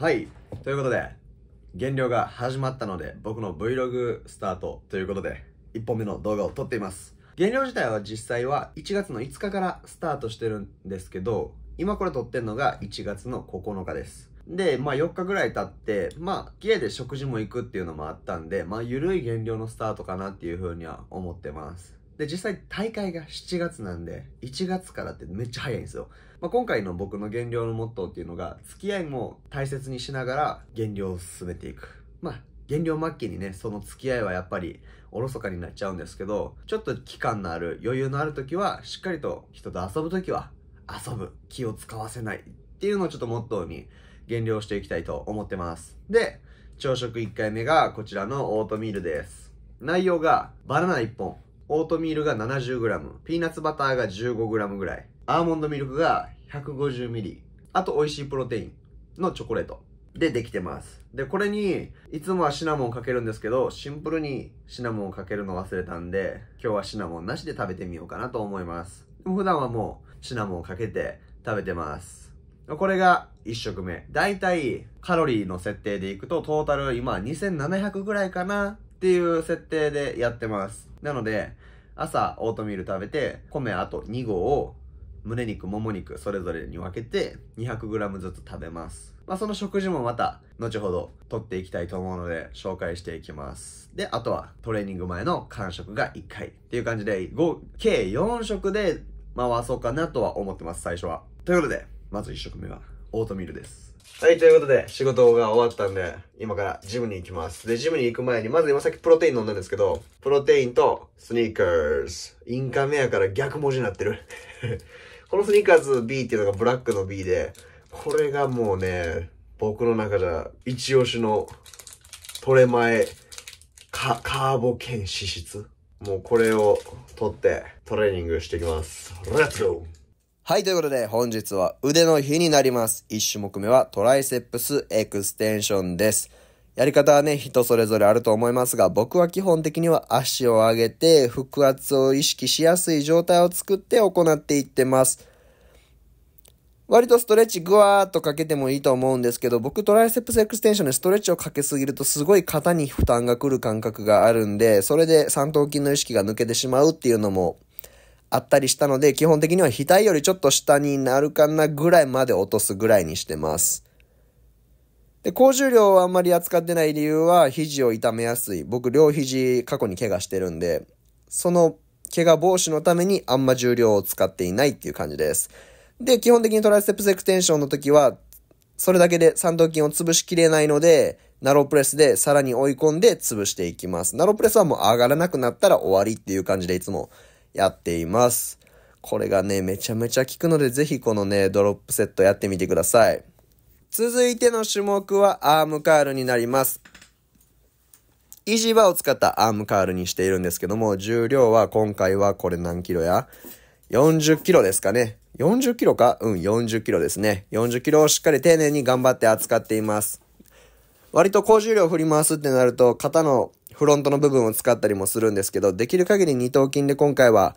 はい。ということで、減量が始まったので、僕の Vlog スタートということで、1本目の動画を撮っています。減量自体は実際は1月の5日からスタートしてるんですけど、今これ撮ってんのが1月の9日です。で、まあ4日ぐらい経って、まあ家で食事も行くっていうのもあったんで、まあ緩い減量のスタートかなっていうふうには思ってます。で、実際大会が7月なんで、1月からってめっちゃ早いんですよ。まあ、今回の僕の減量のモットーっていうのが、付き合いも大切にしながら減量を進めていく。まあ、減量末期にね、その付き合いはやっぱりおろそかになっちゃうんですけど、ちょっと期間のある、余裕のある時は、しっかりと人と遊ぶ時は遊ぶ。気を使わせない。っていうのをちょっとモットーに減量していきたいと思ってます。で、朝食1回目がこちらのオートミールです。内容がバナナ1本、オートミールが 70g、ピーナッツバターが 15g ぐらい、アーモンドミルクが 150ml、あと美味しいプロテインのチョコレートでできてます。で、これに、いつもはシナモンかけるんですけど、シンプルにシナモンかけるの忘れたんで、今日はシナモンなしで食べてみようかなと思います。普段はもうシナモンかけて食べてます。これが1食目。だいたいカロリーの設定でいくと、トータル今2700ぐらいかなっていう設定でやってます。なので、朝オートミール食べて、米あと2合を胸肉、もも肉、それぞれに分けて 200g ずつ食べます。まあ、その食事もまた、後ほど取っていきたいと思うので、紹介していきます。で、あとは、トレーニング前の間食が1回っていう感じで、合計4食で回そうかなとは思ってます、最初は。ということで、まず1食目は、オートミールです。はい、ということで、仕事が終わったんで、今からジムに行きます。で、ジムに行く前に、まず今さっきプロテイン飲んだんですけど、プロテインとスニーカーズ。インカメやから逆文字になってる。このスニーカーズ B っていうのがブラックの B で、これがもうね、僕の中じゃ、一押しの、トレ前、カ、カーボ兼脂質。もうこれを取って、トレーニングしていきます。レッツゴーはい、ということで本日は腕の日になります。1種目目はトライセップスエクステンションです。やり方はね、人それぞれあると思いますが、僕は基本的には足を上げて、腹圧を意識しやすい状態を作って行っていってます。割とストレッチぐわーっとかけてもいいと思うんですけど、僕トライセップスエクステンションでストレッチをかけすぎるとすごい肩に負担がくる感覚があるんで、それで三頭筋の意識が抜けてしまうっていうのもあったりしたので、基本的には額よりちょっと下になるかなぐらいまで落とすぐらいにしてます。で、高重量をあんまり扱ってない理由は、肘を痛めやすい。僕、両肘過去に怪我してるんで、その怪我防止のためにあんま重量を使っていないっていう感じです。で、基本的にトライセプスエクテンションの時は、それだけで三頭筋を潰しきれないので、ナロープレスでさらに追い込んで潰していきます。ナロープレスはもう上がらなくなったら終わりっていう感じでいつもやっています。これがね、めちゃめちゃ効くので、ぜひこのね、ドロップセットやってみてください。続いての種目はアームカールになります。イージーバーを使ったアームカールにしているんですけども、重量は今回はこれ何キロや ?40 キロですかね。40キロかうん、40キロですね。40キロをしっかり丁寧に頑張って扱っています。割と高重量を振り回すってなると、肩のフロントの部分を使ったりもするんですけど、できる限り二頭筋で今回は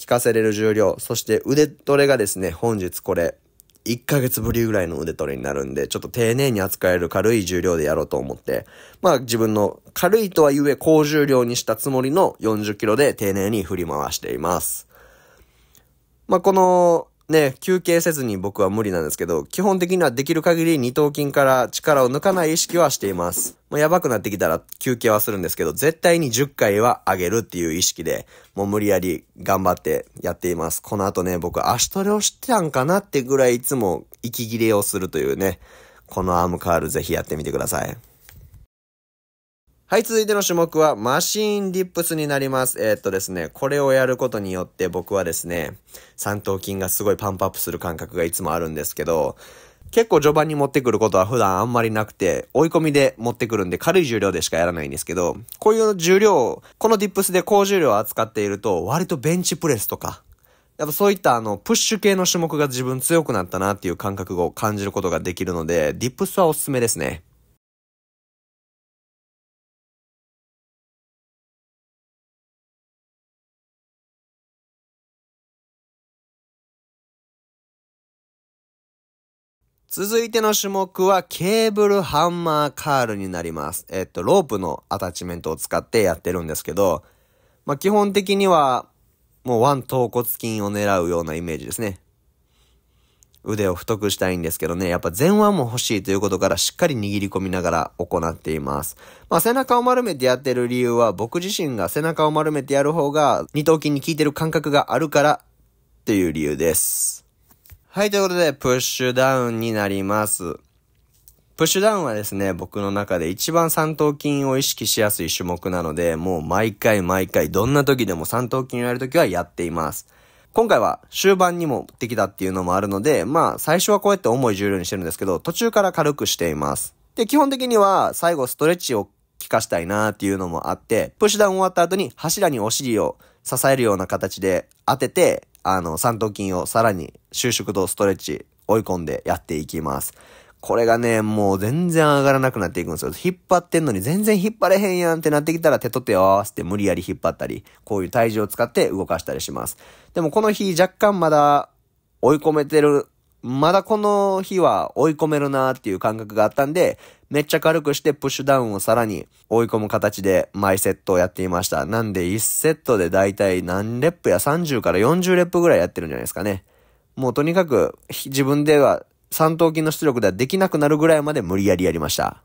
効かせれる重量、そして腕トレがですね、本日これ、1ヶ月ぶりぐらいの腕トレになるんで、ちょっと丁寧に扱える軽い重量でやろうと思って、まあ自分の軽いとは言え高重量にしたつもりの40キロで丁寧に振り回しています。まあこのね、休憩せずに僕は無理なんですけど、基本的にはできる限り二頭筋から力を抜かない意識はしています。もうやばくなってきたら休憩はするんですけど、絶対に10回は上げるっていう意識で、もう無理やり頑張ってやっています。この後ね、僕足トレをしてたんかなってぐらいいつも息切れをするというね、このアームカールぜひやってみてください。はい、続いての種目はマシーンィップスになります。えー、っとですね、これをやることによって僕はですね、三頭筋がすごいパンプアップする感覚がいつもあるんですけど、結構序盤に持ってくることは普段あんまりなくて、追い込みで持ってくるんで軽い重量でしかやらないんですけど、こういう重量、このディップスで高重量を扱っていると、割とベンチプレスとか、やっぱそういったあの、プッシュ系の種目が自分強くなったなっていう感覚を感じることができるので、ディップスはおすすめですね。続いての種目はケーブルハンマーカールになります。えっと、ロープのアタッチメントを使ってやってるんですけど、まあ、基本的には、もうン頭骨筋を狙うようなイメージですね。腕を太くしたいんですけどね、やっぱ前腕も欲しいということからしっかり握り込みながら行っています。まあ背中を丸めてやってる理由は僕自身が背中を丸めてやる方が二頭筋に効いてる感覚があるからっていう理由です。はい、ということで、プッシュダウンになります。プッシュダウンはですね、僕の中で一番三頭筋を意識しやすい種目なので、もう毎回毎回、どんな時でも三頭筋をやるときはやっています。今回は終盤にもできたっていうのもあるので、まあ最初はこうやって重い重量にしてるんですけど、途中から軽くしています。で、基本的には最後ストレッチを効かしたいなっていうのもあって、プッシュダウン終わった後に柱にお尻を支えるような形で当てて、あの、三頭筋をさらに収縮とストレッチ追い込んでやっていきます。これがね、もう全然上がらなくなっていくんですよ。引っ張ってんのに全然引っ張れへんやんってなってきたら手と手を合わせて無理やり引っ張ったり、こういう体重を使って動かしたりします。でもこの日若干まだ追い込めてるまだこの日は追い込めるなーっていう感覚があったんで、めっちゃ軽くしてプッシュダウンをさらに追い込む形でマイセットをやっていました。なんで1セットでだいたい何レップや30から40レップぐらいやってるんじゃないですかね。もうとにかく自分では三頭筋の出力ではできなくなるぐらいまで無理やりやりました。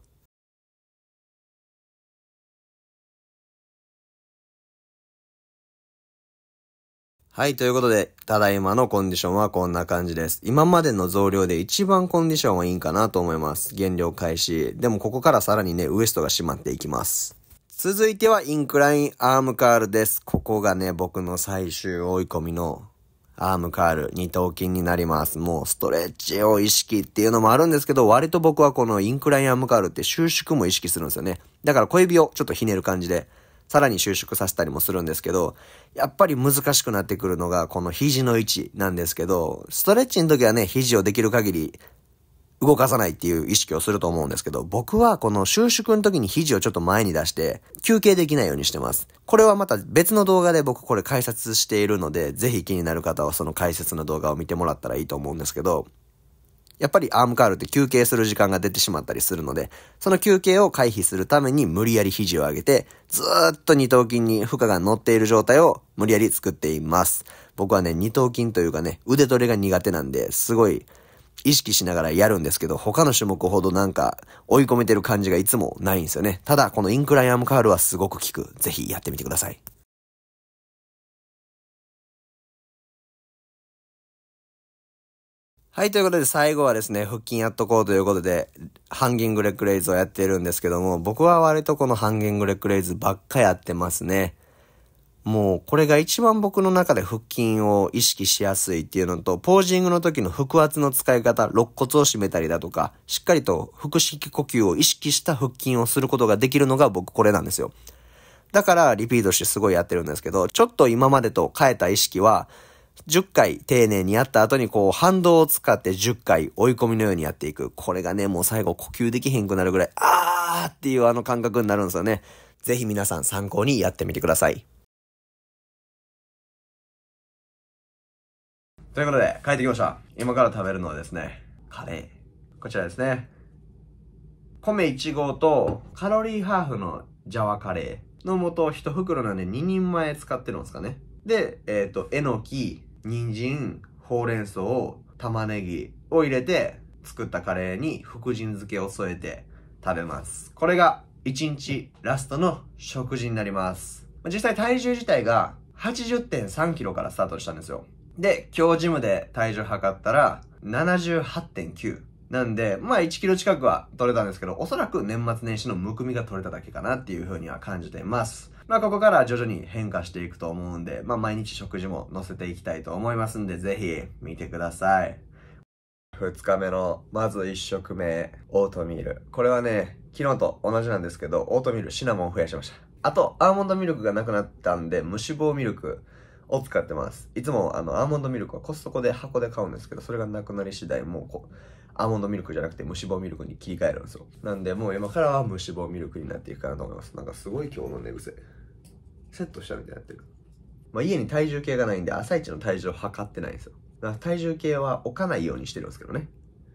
はい、ということで、ただいまのコンディションはこんな感じです。今までの増量で一番コンディションはいいかなと思います。減量開始。でもここからさらにね、ウエストが締まっていきます。続いてはインクラインアームカールです。ここがね、僕の最終追い込みのアームカール、二頭筋になります。もうストレッチを意識っていうのもあるんですけど、割と僕はこのインクラインアームカールって収縮も意識するんですよね。だから小指をちょっとひねる感じで、さらに収縮させたりもするんですけど、やっぱり難しくなってくるのがこの肘の位置なんですけど、ストレッチの時はね、肘をできる限り動かさないっていう意識をすると思うんですけど、僕はこの収縮の時に肘をちょっと前に出して、休憩できないようにしてます。これはまた別の動画で僕これ解説しているので、ぜひ気になる方はその解説の動画を見てもらったらいいと思うんですけど、やっぱりアームカールって休憩する時間が出てしまったりするので、その休憩を回避するために無理やり肘を上げて、ずっと二頭筋に負荷が乗っている状態を無理やり作っています。僕はね、二頭筋というかね、腕トレが苦手なんで、すごい意識しながらやるんですけど、他の種目ほどなんか追い込めてる感じがいつもないんですよね。ただ、このインクラインアームカールはすごく効く。ぜひやってみてください。はい、ということで最後はですね、腹筋やっとこうということで、ハンギングレッグレイズをやっているんですけども、僕は割とこのハンギングレッグレイズばっかやってますね。もう、これが一番僕の中で腹筋を意識しやすいっていうのと、ポージングの時の腹圧の使い方、肋骨を締めたりだとか、しっかりと腹式呼吸を意識した腹筋をすることができるのが僕これなんですよ。だからリピートしてすごいやってるんですけど、ちょっと今までと変えた意識は、10回丁寧にやった後にこう反動を使って10回追い込みのようにやっていく。これがね、もう最後呼吸できへんくなるぐらい、あーっていうあの感覚になるんですよね。ぜひ皆さん参考にやってみてください。ということで、帰ってきました。今から食べるのはですね、カレー。こちらですね。米1合とカロリーハーフのジャワカレーの素を1袋なんで2人前使ってるんですかね。で、えっ、ー、と、えのき、人参、ほうれん草、玉ねぎを入れて、作ったカレーに福神漬けを添えて食べます。これが1日ラストの食事になります。実際体重自体が80.3キロからスタートしたんですよ。で、今日ジムで体重測ったら78.9。なんで、まあ1キロ近くは取れたんですけど、おそらく年末年始のむくみが取れただけかなっていう風には感じています。まあ、ここから徐々に変化していくと思うんで、まあ、毎日食事も載せていきたいと思いますんで、ぜひ見てください。2日目の、まず1食目、オートミール。これはね、昨日と同じなんですけど、オートミール、シナモン増やしました。あと、アーモンドミルクがなくなったんで、無脂肪ミルク。を使ってます。いつもあのアーモンドミルクはコストコで箱で買うんですけど、それがなくなり次第もうこう、アーモンドミルクじゃなくて無脂肪ミルクに切り替えるんですよ。なんでもう今からは無脂肪ミルクになっていくかなと思います。なんかすごい今日の寝癖。セットしたみたいになってる。まあ、家に体重計がないんで朝一の体重を測ってないんですよ。だから体重計は置かないようにしてるんですけどね。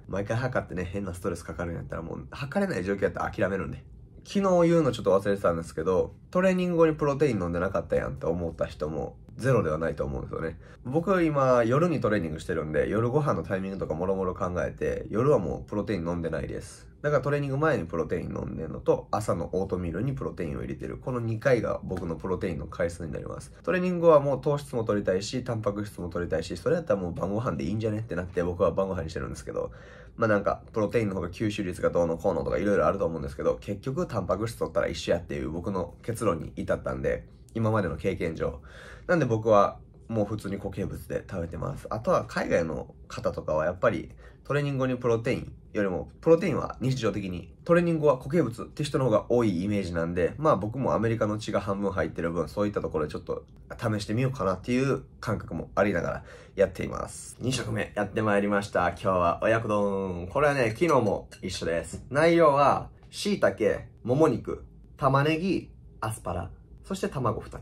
毎回測ってね、変なストレスかかるんやったらもう測れない状況やったら諦めるんで。昨日言うのちょっと忘れてたんですけど、トレーニング後にプロテイン飲んでなかったやんって思った人もゼロではないと思うんですよね。僕今夜にトレーニングしてるんで、夜ご飯のタイミングとかもろもろ考えて、夜はもうプロテイン飲んでないです。だからトレーニング前にプロテイン飲んでるのと、朝のオートミールにプロテインを入れてる。この2回が僕のプロテインの回数になります。トレーニングはもう糖質も取りたいし、タンパク質も取りたいし、それやったらもう晩ご飯でいいんじゃねってなって僕は晩ご飯にしてるんですけど、まあなんか、プロテインの方が吸収率がどうのこうのとかいろいろあると思うんですけど、結局タンパク質取ったら一緒やっていう僕の結論に至ったんで、今までの経験上。なんで僕はもう普通に固形物で食べてます。あとは海外の方とかはやっぱりトレーニング後にプロテインよりも、プロテインは日常的に、トレーニング後は固形物って人の方が多いイメージなんで、まあ僕もアメリカの血が半分入ってる分、そういったところでちょっと試してみようかなっていう感覚もありながらやっています。2食目やってまいりました。今日は親子丼。これはね、昨日も一緒です。内容は、椎茸、もも肉、玉ねぎ、アスパラ、そして卵2つ。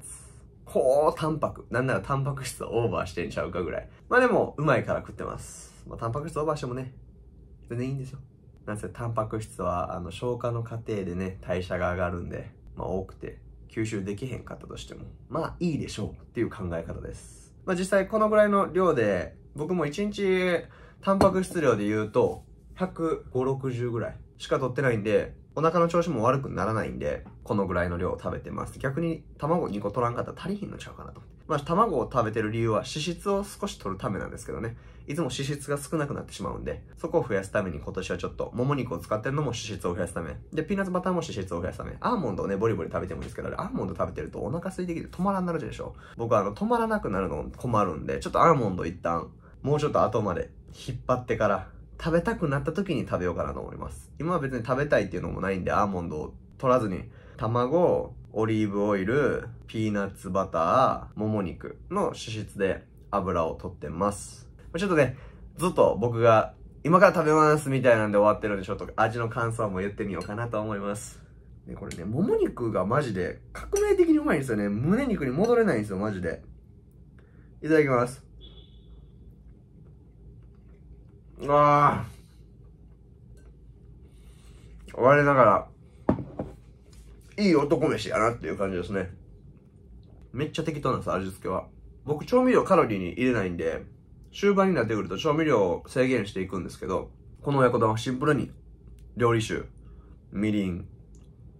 こう、タンパク。なんならタンパク質をオーバーしてんちゃうかぐらい。まあでも、うまいから食ってます。まあ、タンパク質オーバーしてもね、全然いいんですよ。なんせタンパク質は、あの、消化の過程でね、代謝が上がるんで、まあ、多くて、吸収できへんかったとしても、まあ、いいでしょうっていう考え方です。まあ、実際このぐらいの量で、僕も1日、タンパク質量で言うと、150、60ぐらいしか取ってないんで、お腹の調子も悪くならないんで、このぐらいの量を食べてます。逆に卵2個取らんかったら足りひんのちゃうかなと。まあ、卵を食べてる理由は脂質を少し取るためなんですけどね。いつも脂質が少なくなってしまうんで、そこを増やすために今年はちょっと、もも肉を使ってるのも脂質を増やすため。で、ピーナッツバターも脂質を増やすため。アーモンドをね、ボリボリ食べてもいいですけど、アーモンド食べてるとお腹空いてきて止まらんなるでしょ。僕はあの、止まらなくなるの困るんで、ちょっとアーモンド一旦、もうちょっと後まで引っ張ってから、食べたくなった時に食べようかなと思います。今は別に食べたいっていうのもないんで、アーモンドを取らずに、卵、オリーブオイル、ピーナッツバター、もも肉の脂質で油を取ってます。ちょっとね、ずっと僕が、今から食べますみたいなんで終わってるんで、ちょっと味の感想も言ってみようかなと思います。これね、もも肉がマジで革命的にうまいんですよね。胸肉に戻れないんですよ、マジで。いただきます。ああ。我ながら、いい男飯やなっていう感じですね。めっちゃ適当なんです、味付けは。僕、調味料カロリーに入れないんで、終盤になってくると調味料を制限していくんですけど、この親子丼はシンプルに料理酒、みりん、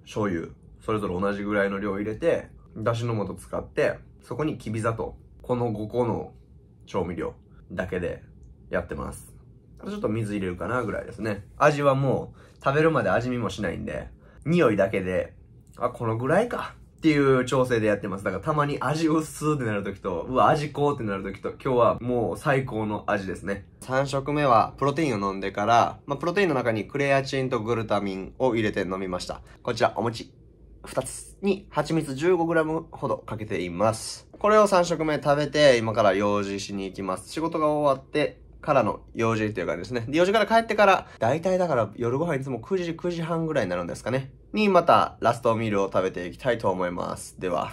醤油、それぞれ同じぐらいの量を入れて、だしの素使って、そこにきび砂糖、この5個の調味料だけでやってます。ちょっと水入れるかなぐらいですね。味はもう食べるまで味見もしないんで、匂いだけで、あ、このぐらいかっていう調整でやってます。だからたまに味薄ってなるときと、うわ、味こうってなるときと、今日はもう最高の味ですね。3食目はプロテインを飲んでから、まあ、プロテインの中にクレアチンとグルタミンを入れて飲みました。こちら、お餅2つに蜂蜜 15g ほどかけています。これを3食目食べて、今から用事しに行きます。仕事が終わって、からの用事という感じですね。で、4時から帰ってから、大体だから夜ご飯いつも9時、9時半ぐらいになるんですかね。に、またラストミールを食べていきたいと思います。では、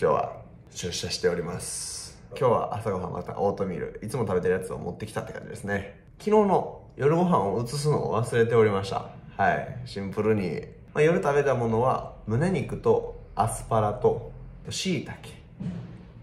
今日は出社しております。今日は朝ごはんまたオートミール、いつも食べてるやつを持ってきたって感じですね。昨日の夜ご飯を移すのを忘れておりました。はい、シンプルに。まあ、夜食べたものは、胸肉とアスパラと、椎茸。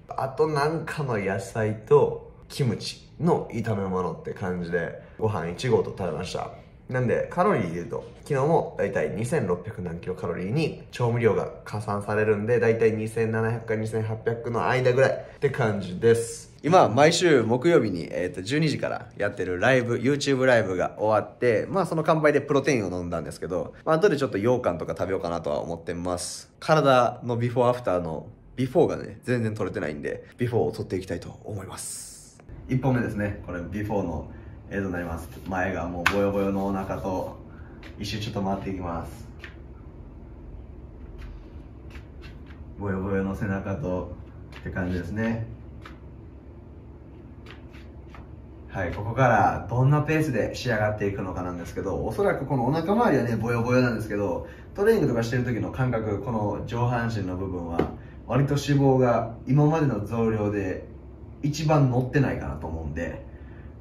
あとなんかの野菜と、キムチ。の炒め物って感じでご飯1合と食べましたなんでカロリーで言うと昨日もだいたい2600何キロカロリーに調味料が加算されるんでだいたい2700か2800の間ぐらいって感じです今毎週木曜日に、えー、と12時からやってるライブ YouTube ライブが終わってまあその乾杯でプロテインを飲んだんですけど、まあ後でちょっと羊羹とか食べようかなとは思ってます体のビフォーアフターのビフォーがね全然取れてないんでビフォーを取っていきたいと思います1本目ですねこれビフォーの映像になります前がもうボヨボヨのお腹と一周ちょっと回っていきますボヨボヨの背中とって感じですねはいここからどんなペースで仕上がっていくのかなんですけどおそらくこのお腹周りはねボヨボヨなんですけどトレーニングとかしてる時の感覚この上半身の部分は割と脂肪が今までの増量で一番乗ってないかなと思うんで、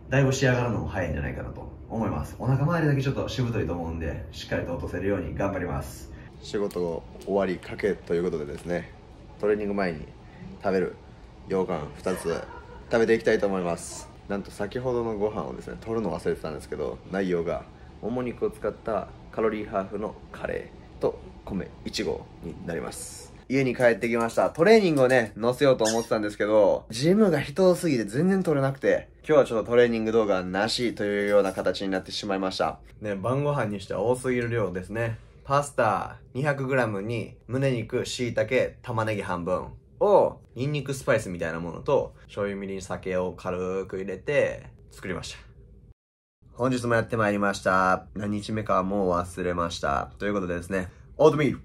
だいぶ仕上がるのも早いんじゃないかなと思います。お腹周りだけちょっとしぶといと思うんで、しっかりと落とせるように頑張ります。仕事終わりかけということでですね、トレーニング前に食べる羊羹2つ食べていきたいと思います。なんと先ほどのご飯をですね、取るの忘れてたんですけど、内容がもも肉を使ったカロリーハーフのカレーと米1合になります。家に帰ってきました。トレーニングをね、載せようと思ってたんですけど、ジムが人多すぎて全然取れなくて、今日はちょっとトレーニング動画なしというような形になってしまいました。ね、晩ご飯にしては多すぎる量ですね。パスタ 200g に胸肉、椎茸、玉ねぎ半分を、ニンニクスパイスみたいなものと、醤油みりん酒を軽く入れて、作りました。本日もやってまいりました。何日目かはもう忘れました。ということでですね、オートミール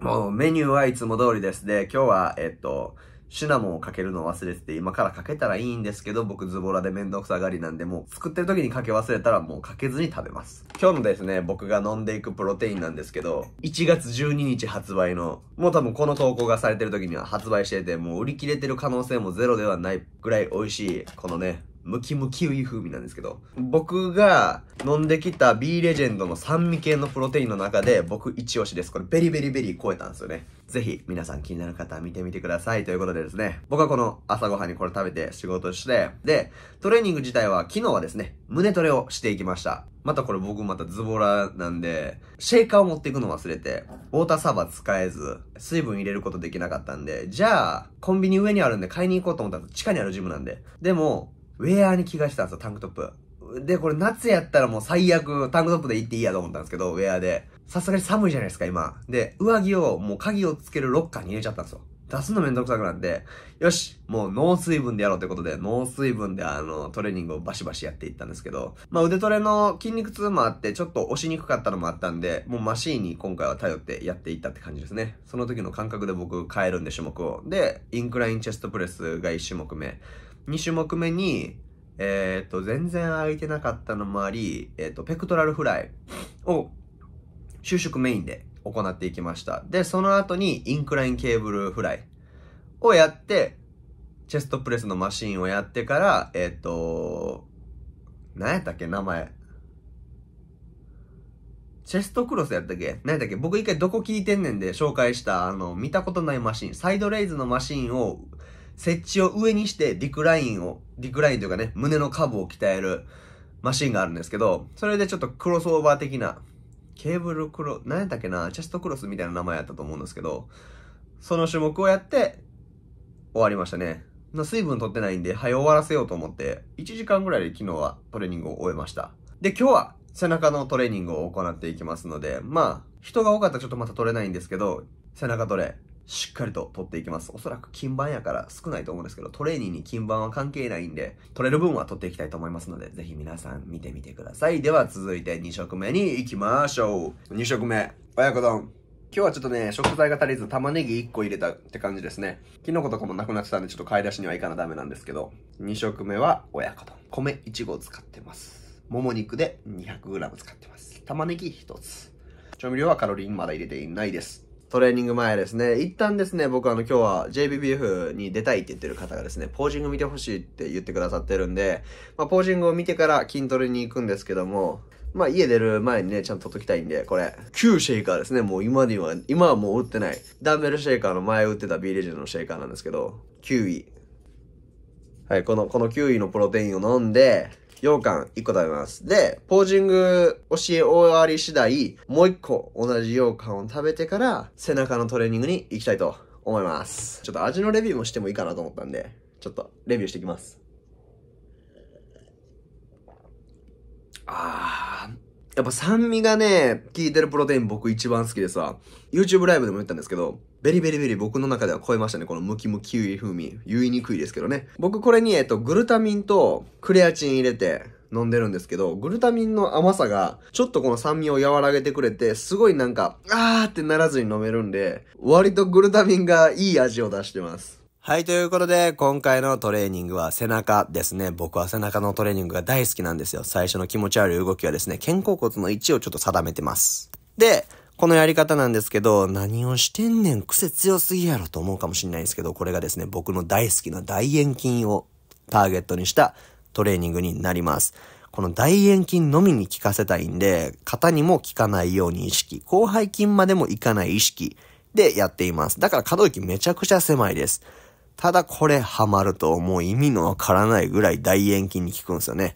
もうメニューはいつも通りですで、今日は、えっと、シナモンをかけるのを忘れてて、今からかけたらいいんですけど、僕ズボラでめんどくさがりなんで、もう作ってる時にかけ忘れたらもうかけずに食べます。今日のですね、僕が飲んでいくプロテインなんですけど、1月12日発売の、もう多分この投稿がされてる時には発売してて、もう売り切れてる可能性もゼロではないぐらい美味しい、このね、ムキムキウイ風味なんですけど、僕が飲んできた B レジェンドの酸味系のプロテインの中で僕一押しです。これベリベリベリ超えたんですよね。ぜひ皆さん気になる方は見てみてくださいということでですね、僕はこの朝ごはんにこれ食べて仕事して、で、トレーニング自体は昨日はですね、胸トレをしていきました。またこれ僕またズボラなんで、シェイカーを持っていくの忘れて、ウォーターサーバー使えず、水分入れることできなかったんで、じゃあ、コンビニ上にあるんで買いに行こうと思ったら地下にあるジムなんで。でも、ウェアに着替えたんですよ、タンクトップ。で、これ夏やったらもう最悪タンクトップで行っていいやと思ったんですけど、ウェアで。さすがに寒いじゃないですか、今。で、上着をもう鍵をつけるロッカーに入れちゃったんですよ。出すのめんどくさくなって、よしもう脳水分でやろうってことで、脳水分であの、トレーニングをバシバシやっていったんですけど、まあ腕トレの筋肉痛もあって、ちょっと押しにくかったのもあったんで、もうマシーンに今回は頼ってやっていったって感じですね。その時の感覚で僕変えるんで種目を。で、インクラインチェストプレスが1種目目。2種目目に、えっ、と、全然空いてなかったのもあり、えっ、と、ペクトラルフライを、収縮メインで行っていきました。で、その後にインクラインケーブルフライをやって、チェストプレスのマシンをやってから、えっ、と、何やったっけ名前。チェストクロスやったっけ何やったっけ僕一回どこ聞いてんねんで紹介した、あの、見たことないマシン、サイドレイズのマシンを設置を上にしてディクラインを、ディクラインというかね、胸の下部を鍛えるマシンがあるんですけど、それでちょっとクロスオーバー的な、ケーブルクロ、何やったっけな、チェストクロスみたいな名前やったと思うんですけど、その種目をやって終わりましたね。水分取ってないんで、早終わらせようと思って、1時間ぐらいで昨日はトレーニングを終えました。で、今日は背中のトレーニングを行っていきますので、まあ、人が多かったらちょっとまた取れないんですけど、背中トレ、しっかりと取っていきます。おそらく金板やから少ないと思うんですけど、トレーニングに金板は関係ないんで、取れる分は取っていきたいと思いますので、ぜひ皆さん見てみてください。では続いて2食目に行きましょう。2食目、親子丼。今日はちょっとね、食材が足りず玉ねぎ1個入れたって感じですね。キノコとかもなくなってたんで、ちょっと買い出しには行かなダメなんですけど、2食目は親子丼。米1合使ってます。もも肉で 200g 使ってます。玉ねぎ1つ。調味料はカロリーまだ入れていないです。トレーニング前ですね。一旦ですね、僕あの今日は JBBF に出たいって言ってる方がですね、ポージング見てほしいって言ってくださってるんで、まあ、ポージングを見てから筋トレに行くんですけども、まあ家出る前にね、ちゃんと取っときたいんで、これ、旧シェイカーですね。もう今には、今はもう売ってない。ダンベルシェイカーの前売ってた B レジェンドのシェイカーなんですけど、9位。はい、この、この9位のプロテインを飲んで、羊羹1個食べます。で、ポージング教え終わり次第、もう1個同じ羊羹を食べてから、背中のトレーニングに行きたいと思います。ちょっと味のレビューもしてもいいかなと思ったんで、ちょっとレビューしていきます。あー。やっぱ酸味がね、効いてるプロテイン僕一番好きでさ、YouTube ライブでも言ったんですけど、ベリベリベリ僕の中では超えましたね。このムキムキウイ風味。言いにくいですけどね。僕これに、えっと、グルタミンとクレアチン入れて飲んでるんですけど、グルタミンの甘さが、ちょっとこの酸味を和らげてくれて、すごいなんか、あーってならずに飲めるんで、割とグルタミンがいい味を出してます。はい、ということで、今回のトレーニングは背中ですね。僕は背中のトレーニングが大好きなんですよ。最初の気持ち悪い動きはですね、肩甲骨の位置をちょっと定めてます。で、このやり方なんですけど、何をしてんねん、癖強すぎやろと思うかもしれないですけど、これがですね、僕の大好きな大円筋をターゲットにしたトレーニングになります。この大円筋のみに効かせたいんで、肩にも効かないように意識、広背筋までもいかない意識でやっています。だから可動域めちゃくちゃ狭いです。ただこれハマるともう意味のわからないぐらい大円筋に効くんですよね。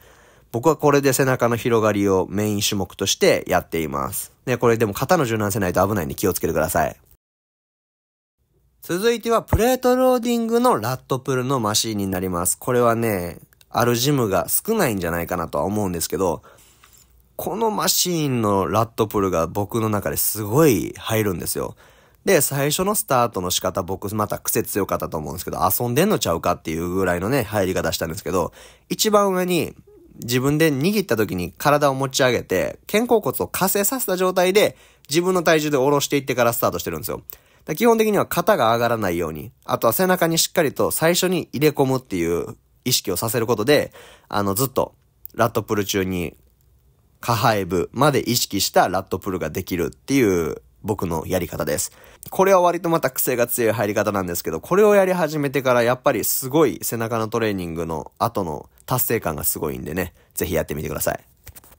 僕はこれで背中の広がりをメイン種目としてやっています。ね、これでも肩の柔軟性ないと危ないんで気をつけてください。続いてはプレートローディングのラットプルのマシーンになります。これはね、あるジムが少ないんじゃないかなとは思うんですけど、このマシーンのラットプルが僕の中ですごい入るんですよ。で、最初のスタートの仕方、僕また癖強かったと思うんですけど、遊んでんのちゃうかっていうぐらいのね、入り方したんですけど、一番上に自分で握った時に体を持ち上げて、肩甲骨を加勢させた状態で、自分の体重で下ろしていってからスタートしてるんですよ。基本的には肩が上がらないように、あとは背中にしっかりと最初に入れ込むっていう意識をさせることで、あの、ずっと、ラットプル中に、下背部まで意識したラットプルができるっていう僕のやり方です。これは割とまた癖が強い入り方なんですけど、これをやり始めてからやっぱりすごい背中のトレーニングの後の達成感がすごいんでね、ぜひやってみてください。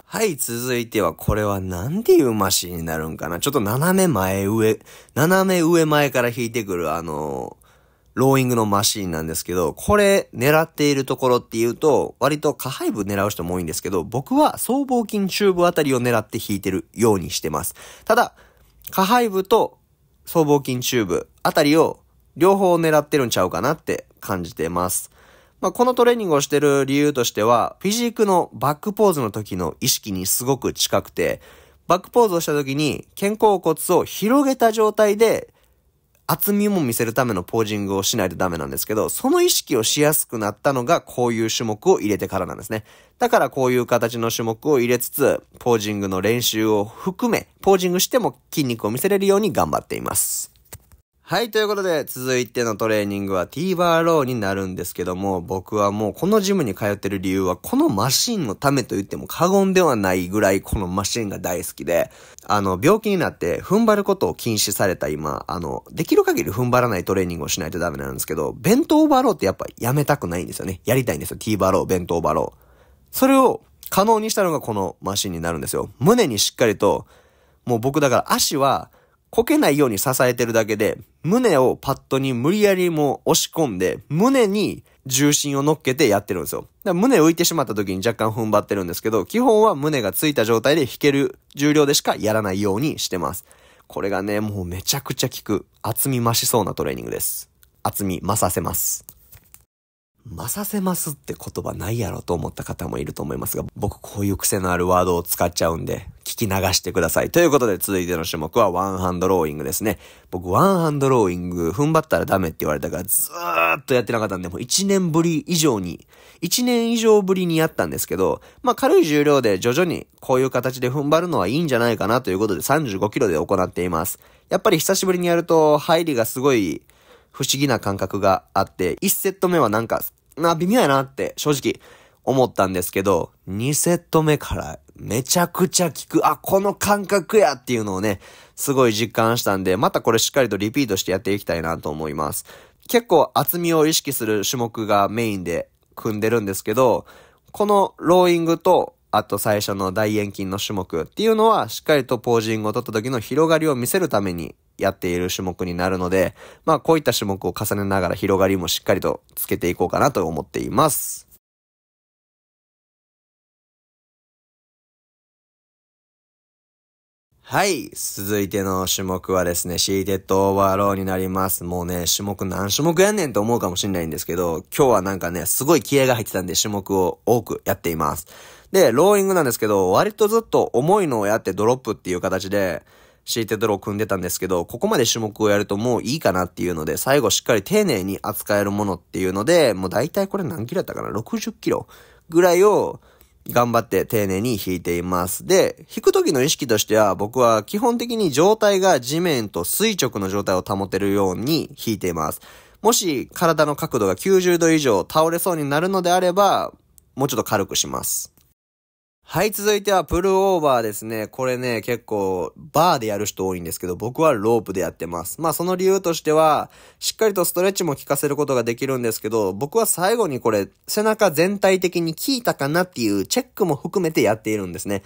はい、続いてはこれはなんていうマシンになるんかなちょっと斜め前上、斜め上前から引いてくるあのローイングのマシンなんですけど、これ狙っているところっていうと、割と下背部狙う人も多いんですけど、僕は僧帽筋チューブあたりを狙って引いてるようにしてます。ただ、下背部と僧帽筋チューブあたりを両方狙ってるんちゃうかなって感じてます。まあ、このトレーニングをしてる理由としては、フィジークのバックポーズの時の意識にすごく近くて、バックポーズをした時に肩甲骨を広げた状態で厚みも見せるためのポージングをしないとダメなんですけど、その意識をしやすくなったのがこういう種目を入れてからなんですね。だからこういう形の種目を入れつつ、ポージングの練習を含め、ポージングしても筋肉を見せれるように頑張っています。はい、ということで、続いてのトレーニングは t バーローになるんですけども、僕はもうこのジムに通ってる理由は、このマシンのためと言っても過言ではないぐらいこのマシンが大好きで、あの、病気になって踏ん張ることを禁止された今、あの、できる限り踏ん張らないトレーニングをしないとダメなんですけど、弁当バローってやっぱやめたくないんですよね。やりたいんですよ。t バーロー、弁当バロー。それを可能にしたのがこのマシンになるんですよ。胸にしっかりと、もう僕だから足は、こけないように支えてるだけで、胸をパッドに無理やりもう押し込んで、胸に重心を乗っけてやってるんですよ。胸浮いてしまった時に若干踏ん張ってるんですけど、基本は胸がついた状態で弾ける重量でしかやらないようにしてます。これがね、もうめちゃくちゃ効く、厚み増しそうなトレーニングです。厚み増させます。まさせますって言葉ないやろと思った方もいると思いますが、僕こういう癖のあるワードを使っちゃうんで、聞き流してください。ということで続いての種目はワンハンドローイングですね。僕ワンハンドローイング踏ん張ったらダメって言われたからずーっとやってなかったんで、もう1年ぶり以上に、1年以上ぶりにやったんですけど、まあ軽い重量で徐々にこういう形で踏ん張るのはいいんじゃないかなということで35キロで行っています。やっぱり久しぶりにやると入りがすごい不思議な感覚があって、1セット目はなんか、な、微妙やなって正直思ったんですけど、2セット目からめちゃくちゃ効く、あ、この感覚やっていうのをね、すごい実感したんで、またこれしっかりとリピートしてやっていきたいなと思います。結構厚みを意識する種目がメインで組んでるんですけど、このローイングとあと最初の大円筋の種目っていうのは、しっかりとポージングを取った時の広がりを見せるためにやっている種目になるので、まあこういった種目を重ねながら広がりもしっかりとつけていこうかなと思っています。はい。続いての種目はですね、シーテッドオーバーローになります。もうね、種目何種目やんねんと思うかもしんないんですけど、今日はなんかね、すごい気合が入ってたんで種目を多くやっています。で、ローイングなんですけど、割とずっと重いのをやってドロップっていう形で、シーテッドロー組んでたんですけど、ここまで種目をやるともういいかなっていうので、最後しっかり丁寧に扱えるものっていうので、もう大体これ何キロやったかな ?60 キロぐらいを、頑張って丁寧に弾いています。で、弾く時の意識としては僕は基本的に状態が地面と垂直の状態を保てるように弾いています。もし体の角度が90度以上倒れそうになるのであれば、もうちょっと軽くします。はい、続いてはプルオーバーですね。これね、結構、バーでやる人多いんですけど、僕はロープでやってます。まあ、その理由としては、しっかりとストレッチも効かせることができるんですけど、僕は最後にこれ、背中全体的に効いたかなっていうチェックも含めてやっているんですね。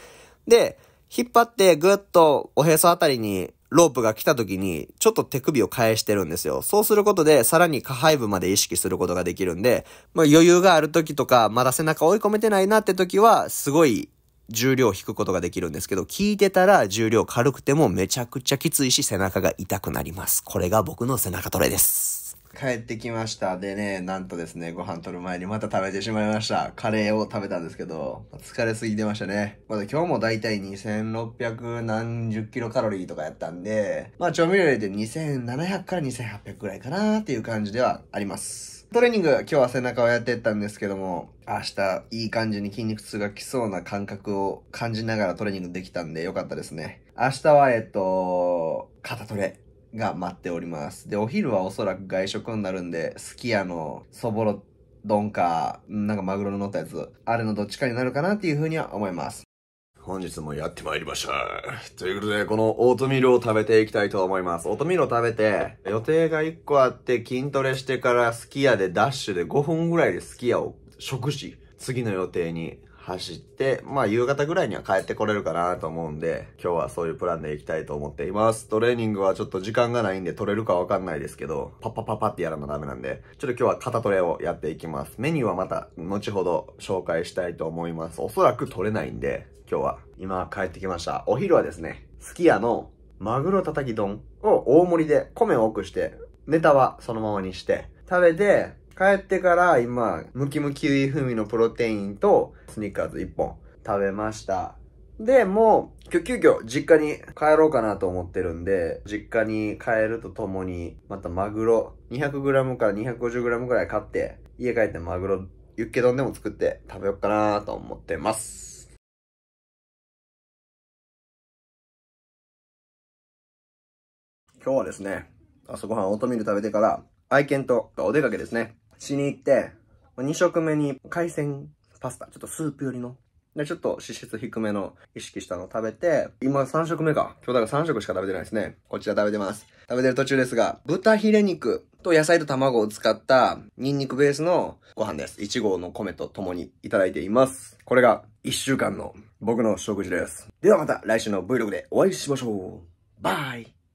で、引っ張ってぐっとおへそあたりにロープが来た時に、ちょっと手首を返してるんですよ。そうすることで、さらに下背部まで意識することができるんで、まあ余裕がある時とか、まだ背中追い込めてないなって時は、すごい重量を引くことができるんですけど、聞いてたら重量軽くてもめちゃくちゃきついし、背中が痛くなります。これが僕の背中トレです。帰ってきました。でね、なんとですね、ご飯取る前にまた食べてしまいました。カレーを食べたんですけど、疲れすぎてましたね。まだ今日もだいたい2600何十キロカロリーとかやったんで、まあ調味料入れて2700から2800ぐらいかなっていう感じではあります。トレーニング、今日は背中をやってったんですけども、明日いい感じに筋肉痛が来そうな感覚を感じながらトレーニングできたんでよかったですね。明日は、えっと、肩トレ。が待っております。で、お昼はおそらく外食になるんで、すき家のそぼろ丼か、なんかマグロの乗ったやつ、あれのどっちかになるかなっていうふうには思います。本日もやってまいりました。ということで、このオートミールを食べていきたいと思います。オートミールを食べて、予定が1個あって筋トレしてからすき家でダッシュで5分ぐらいですき家を食し、次の予定に走って、まあ夕方ぐらいには帰ってこれるかなと思うんで、今日はそういうプランで行きたいと思っています。トレーニングはちょっと時間がないんで取れるかわかんないですけど、パッパッパッパってやらなダメなんで、ちょっと今日は肩トレをやっていきます。メニューはまた後ほど紹介したいと思います。おそらく取れないんで、今日は今帰ってきました。お昼はですね、すき家のマグロたたき丼を大盛りで米を多くして、ネタはそのままにして、食べて、帰ってから今、ムキムキウイ風味のプロテインとスニッカーズ1本食べました。で、もう、今日急遽実家に帰ろうかなと思ってるんで、実家に帰るとともに、またマグロ 200g から 250g くらい買って、家帰ってマグロユッケ丼でも作って食べようかなと思ってます。今日はですね、朝ごはんオートミール食べてから、愛犬とお出かけですね。しに行って、2食目に海鮮パスタ、ちょっとスープ寄りの。で、ちょっと脂質低めの意識したのを食べて、今3食目か。今日だから3食しか食べてないですね。こちら食べてます。食べてる途中ですが、豚ヒレ肉と野菜と卵を使ったニンニクベースのご飯です。1号の米と共にいただいています。これが1週間の僕の食事です。ではまた来週の Vlog でお会いしましょう。バイ